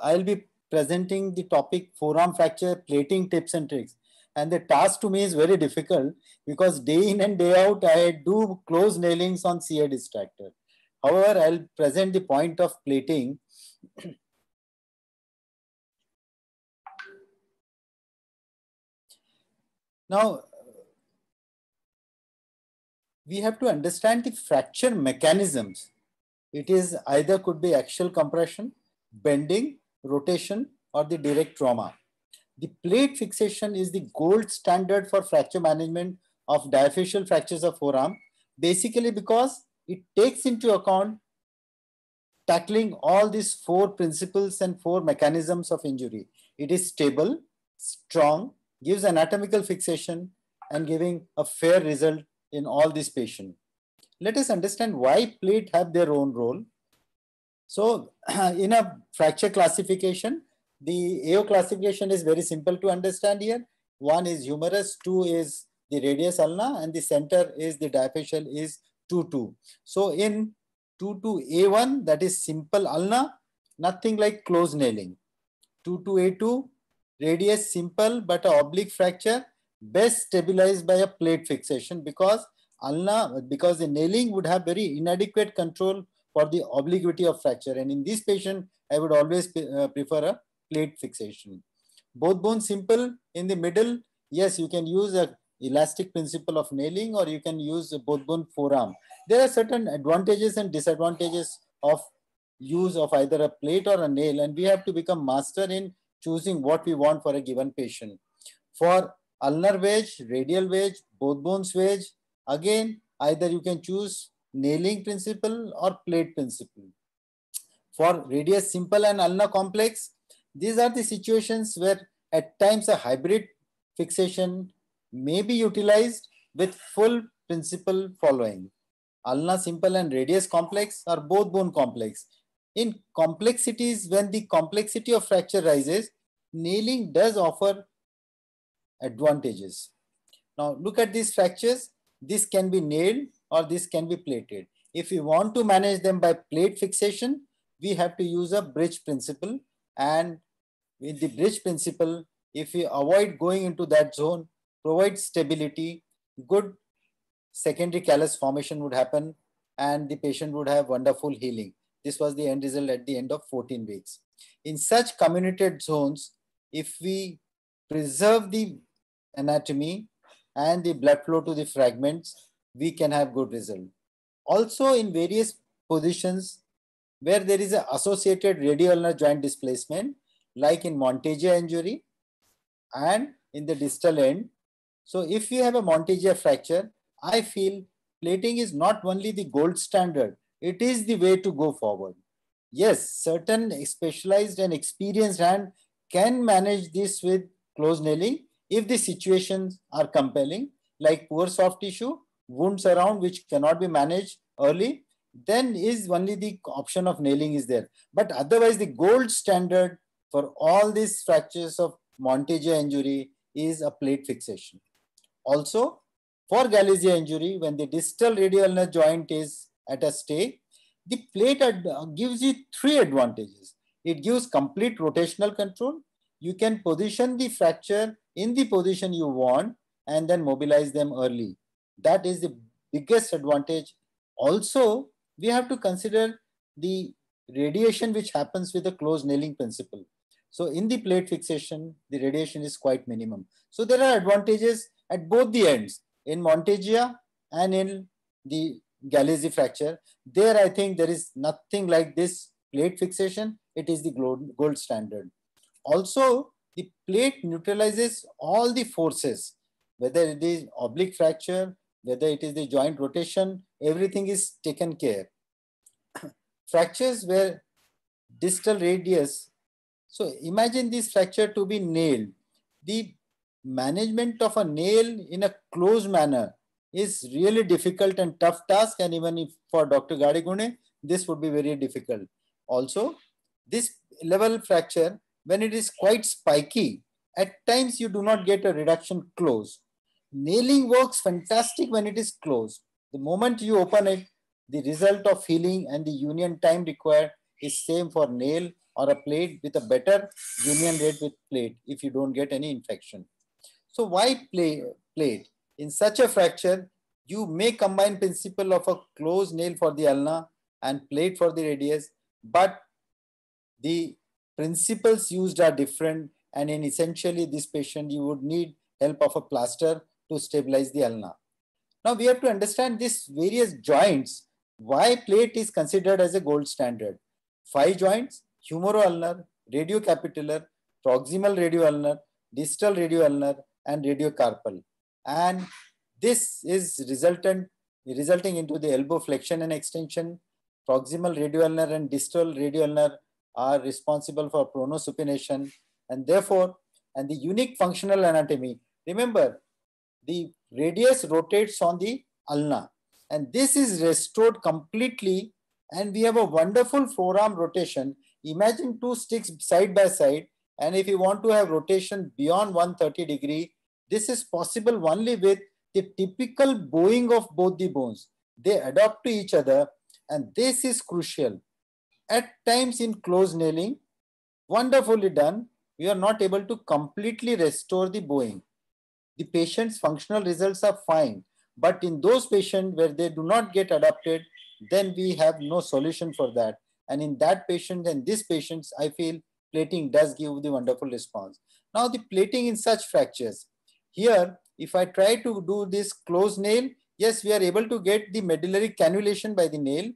I'll be presenting the topic forearm fracture plating tips and tricks. And the task to me is very difficult because day in and day out, I do close nailings on CA distractor. However, I'll present the point of plating. now, we have to understand the fracture mechanisms. It is either could be axial compression, bending, rotation, or the direct trauma. The plate fixation is the gold standard for fracture management of diaphyseal fractures of forearm, basically because it takes into account tackling all these four principles and four mechanisms of injury. It is stable, strong, gives anatomical fixation, and giving a fair result in all these patients. Let us understand why plate have their own role so in a fracture classification, the AO classification is very simple to understand here. One is humerus, two is the radius ulna, and the center is the diaphyseal is 2-2. So in 2-2A1, that is simple ulna, nothing like close nailing. 2-2A2, radius simple but a oblique fracture, best stabilized by a plate fixation because ulna, because the nailing would have very inadequate control for the obliquity of fracture. And in this patient, I would always uh, prefer a plate fixation. Both bones simple in the middle. Yes, you can use a elastic principle of nailing or you can use both bone forearm. There are certain advantages and disadvantages of use of either a plate or a nail and we have to become master in choosing what we want for a given patient. For ulnar wedge, radial wedge, both bones wedge, again either you can choose nailing principle or plate principle. For radius simple and ulna complex, these are the situations where at times a hybrid fixation may be utilized with full principle following. Ulna simple and radius complex are both bone complex. In complexities, when the complexity of fracture rises, nailing does offer advantages. Now look at these fractures. This can be nailed or this can be plated. If we want to manage them by plate fixation, we have to use a bridge principle. And with the bridge principle, if we avoid going into that zone, provide stability, good secondary callus formation would happen and the patient would have wonderful healing. This was the end result at the end of 14 weeks. In such comminuted zones, if we preserve the anatomy and the blood flow to the fragments, we can have good result. Also in various positions where there is an associated radial joint displacement, like in Montagia injury and in the distal end. So if you have a Montagia fracture, I feel plating is not only the gold standard, it is the way to go forward. Yes, certain specialized and experienced hand can manage this with close nailing if the situations are compelling, like poor soft tissue wounds around which cannot be managed early, then is only the option of nailing is there. But otherwise, the gold standard for all these fractures of Montage injury is a plate fixation. Also, for Galizia injury, when the distal radial nerve joint is at a stay, the plate gives you three advantages. It gives complete rotational control. You can position the fracture in the position you want and then mobilize them early. That is the biggest advantage. Also, we have to consider the radiation which happens with the closed nailing principle. So in the plate fixation, the radiation is quite minimum. So there are advantages at both the ends in Montegia and in the Galizzi fracture. There, I think there is nothing like this plate fixation. It is the gold standard. Also, the plate neutralizes all the forces, whether it is oblique fracture whether it is the joint rotation, everything is taken care. Fractures where distal radius, so imagine this fracture to be nailed. The management of a nail in a closed manner is really difficult and tough task and even if for Dr. Gadigune, this would be very difficult. Also, this level fracture, when it is quite spiky, at times you do not get a reduction close nailing works fantastic when it is closed. The moment you open it, the result of healing and the union time required is same for nail or a plate with a better union rate with plate if you don't get any infection. So why play, plate? In such a fracture, you may combine principle of a closed nail for the ulna and plate for the radius, but the principles used are different and in essentially this patient you would need help of a plaster to stabilize the ulna. Now we have to understand these various joints, why plate is considered as a gold standard. Five joints, radio radiocapitular, proximal radio-ulnar, distal radio-ulnar, and radiocarpal. And this is resultant, resulting into the elbow flexion and extension. Proximal radio-ulnar and distal radio-ulnar are responsible for pronosupination and therefore, and the unique functional anatomy. Remember, the radius rotates on the ulna and this is restored completely and we have a wonderful forearm rotation. Imagine two sticks side by side and if you want to have rotation beyond 130 degree, this is possible only with the typical bowing of both the bones. They adapt to each other and this is crucial. At times in close nailing, wonderfully done, we are not able to completely restore the bowing the patient's functional results are fine. But in those patients where they do not get adapted, then we have no solution for that. And in that patient and these patients, I feel plating does give the wonderful response. Now the plating in such fractures. Here, if I try to do this closed nail, yes, we are able to get the medullary cannulation by the nail,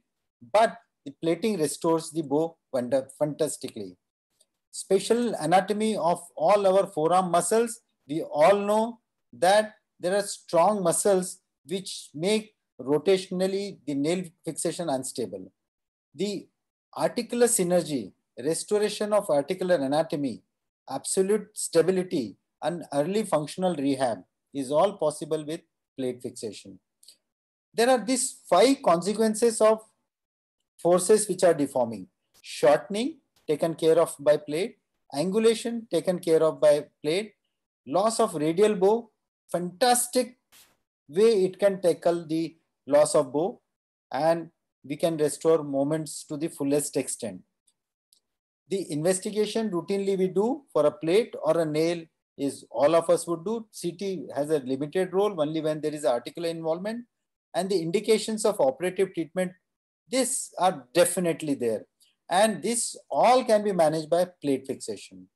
but the plating restores the bow wonderfully. fantastically. Special anatomy of all our forearm muscles, we all know that there are strong muscles which make rotationally the nail fixation unstable. The articular synergy, restoration of articular anatomy, absolute stability, and early functional rehab is all possible with plate fixation. There are these five consequences of forces which are deforming. Shortening, taken care of by plate, angulation, taken care of by plate, loss of radial bow, fantastic way it can tackle the loss of bow and we can restore moments to the fullest extent. The investigation routinely we do for a plate or a nail is all of us would do. CT has a limited role only when there is articular involvement and the indications of operative treatment, this are definitely there. And this all can be managed by plate fixation.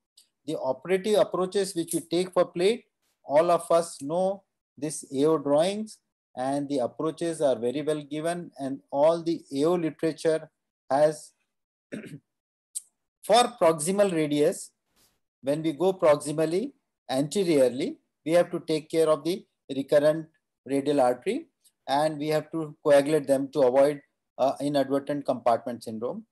The operative approaches which we take for plate all of us know this AO drawings and the approaches are very well given and all the AO literature has for proximal radius, when we go proximally, anteriorly, we have to take care of the recurrent radial artery and we have to coagulate them to avoid uh, inadvertent compartment syndrome.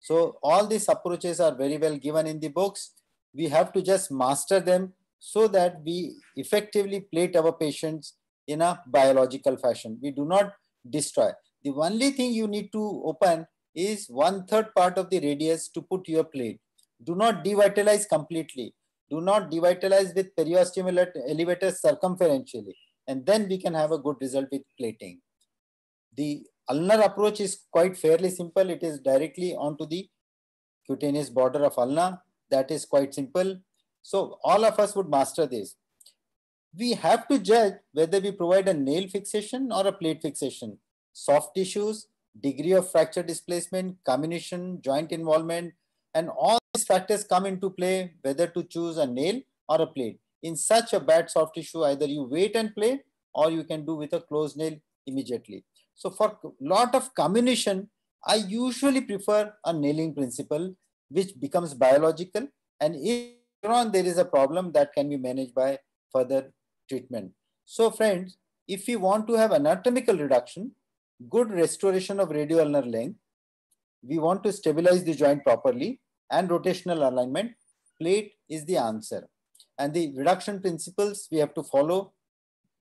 So all these approaches are very well given in the books. We have to just master them so that we effectively plate our patients in a biological fashion. We do not destroy. The only thing you need to open is one third part of the radius to put your plate. Do not devitalize completely. Do not devitalize with periosteum elevator circumferentially. And then we can have a good result with plating. The ulnar approach is quite fairly simple. It is directly onto the cutaneous border of ulna. That is quite simple. So all of us would master this. We have to judge whether we provide a nail fixation or a plate fixation, soft tissues, degree of fracture displacement, comminution, joint involvement, and all these factors come into play whether to choose a nail or a plate. In such a bad soft tissue, either you wait and play or you can do with a closed nail immediately. So for lot of comminution, I usually prefer a nailing principle, which becomes biological and if on, there is a problem that can be managed by further treatment. So friends, if we want to have anatomical reduction, good restoration of radioulnar length, we want to stabilize the joint properly and rotational alignment, plate is the answer. And the reduction principles we have to follow.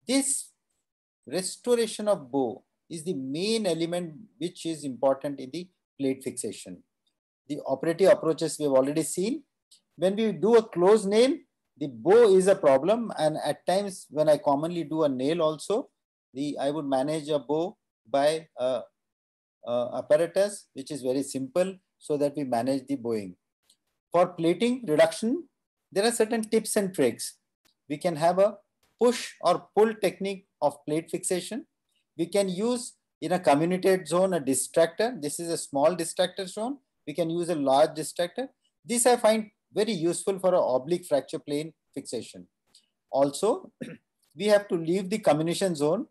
This restoration of bow is the main element which is important in the plate fixation. The operative approaches we have already seen when we do a close nail, the bow is a problem. And at times when I commonly do a nail also, the I would manage a bow by a, a apparatus, which is very simple so that we manage the bowing. For plating reduction, there are certain tips and tricks. We can have a push or pull technique of plate fixation. We can use in a communicated zone a distractor. This is a small distractor zone. We can use a large distractor. This I find very useful for an oblique fracture plane fixation. Also, we have to leave the comminution zone.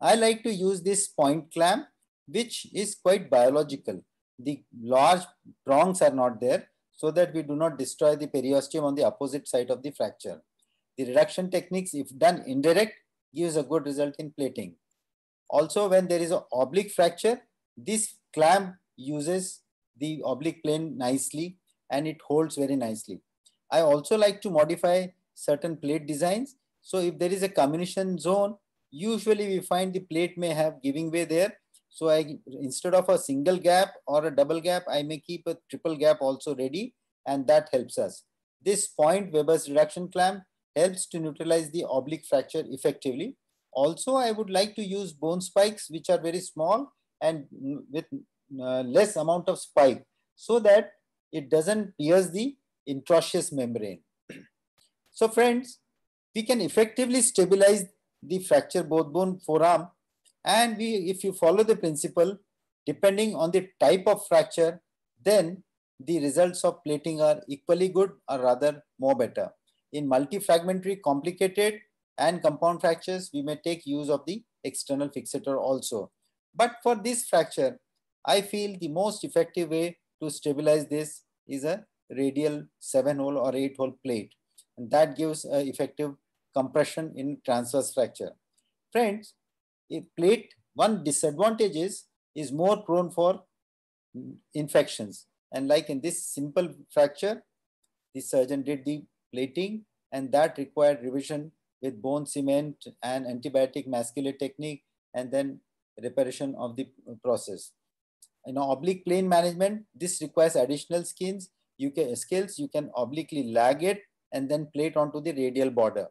I like to use this point clamp, which is quite biological. The large prongs are not there so that we do not destroy the periosteum on the opposite side of the fracture. The reduction techniques, if done indirect, gives a good result in plating. Also, when there is an oblique fracture, this clamp uses the oblique plane nicely and it holds very nicely. I also like to modify certain plate designs. So if there is a combination zone, usually we find the plate may have giving way there. So I, instead of a single gap or a double gap, I may keep a triple gap also ready and that helps us. This point Weber's reduction clamp helps to neutralize the oblique fracture effectively. Also, I would like to use bone spikes which are very small and with uh, less amount of spike so that it doesn't pierce the intraosseous membrane. so friends, we can effectively stabilize the fracture both bone forearm and we, if you follow the principle, depending on the type of fracture, then the results of plating are equally good or rather more better. In multifragmentary complicated and compound fractures, we may take use of the external fixator also. But for this fracture, I feel the most effective way to stabilize this is a radial seven hole or eight hole plate. And that gives effective compression in transverse fracture. Friends, a plate, one disadvantage is, is more prone for infections. And like in this simple fracture, the surgeon did the plating and that required revision with bone cement and antibiotic masculine technique and then reparation of the process you know, oblique plane management, this requires additional skins. You can skills, you can obliquely lag it and then plate onto the radial border.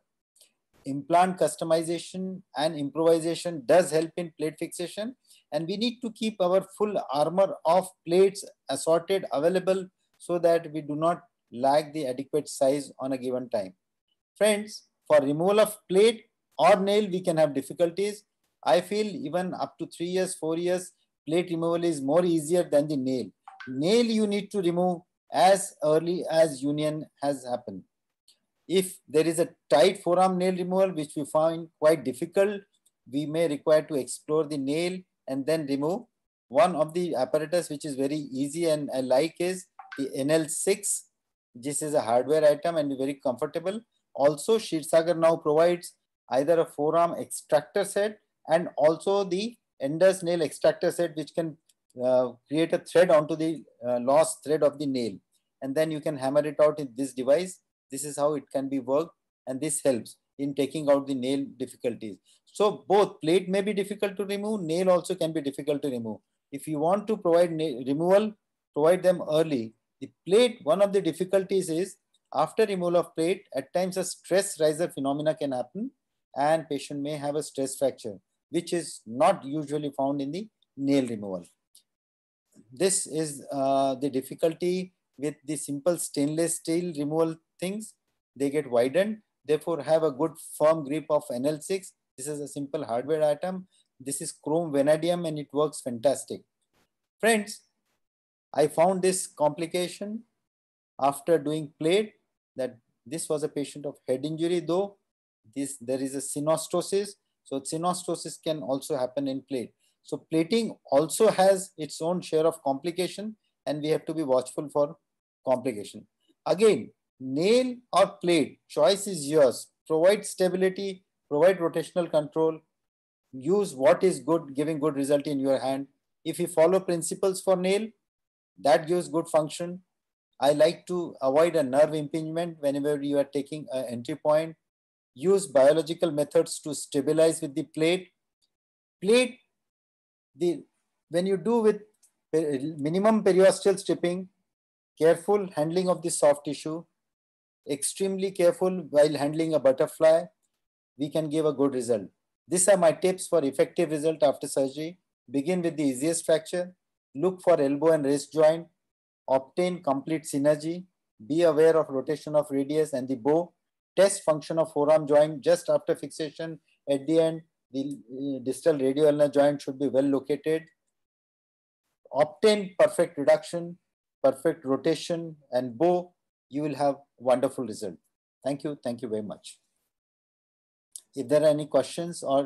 Implant customization and improvisation does help in plate fixation. And we need to keep our full armor of plates assorted available so that we do not lag the adequate size on a given time. Friends, for removal of plate or nail, we can have difficulties. I feel even up to three years, four years, plate removal is more easier than the nail. Nail you need to remove as early as union has happened. If there is a tight forearm nail removal, which we find quite difficult, we may require to explore the nail and then remove. One of the apparatus which is very easy and I like is the NL6. This is a hardware item and very comfortable. Also, Shirsagar now provides either a forearm extractor set and also the ender's nail extractor set which can uh, create a thread onto the uh, lost thread of the nail and then you can hammer it out in this device this is how it can be worked and this helps in taking out the nail difficulties so both plate may be difficult to remove nail also can be difficult to remove if you want to provide removal provide them early the plate one of the difficulties is after removal of plate at times a stress riser phenomena can happen and patient may have a stress fracture which is not usually found in the nail removal. This is uh, the difficulty with the simple stainless steel removal things. They get widened, therefore have a good firm grip of NL6. This is a simple hardware item. This is chrome vanadium and it works fantastic. Friends, I found this complication after doing plate that this was a patient of head injury though. This, there is a synostosis so synostosis can also happen in plate. So plating also has its own share of complication and we have to be watchful for complication. Again, nail or plate, choice is yours. Provide stability, provide rotational control, use what is good, giving good result in your hand. If you follow principles for nail, that gives good function. I like to avoid a nerve impingement whenever you are taking an entry point use biological methods to stabilize with the plate. Plate, the, when you do with minimum periosteal stripping, careful handling of the soft tissue, extremely careful while handling a butterfly, we can give a good result. These are my tips for effective result after surgery. Begin with the easiest fracture, look for elbow and wrist joint, obtain complete synergy, be aware of rotation of radius and the bow, test function of forearm joint just after fixation at the end. The uh, distal radioulnar joint should be well located. Obtain perfect reduction, perfect rotation, and bow. You will have wonderful result. Thank you. Thank you very much. If there are any questions or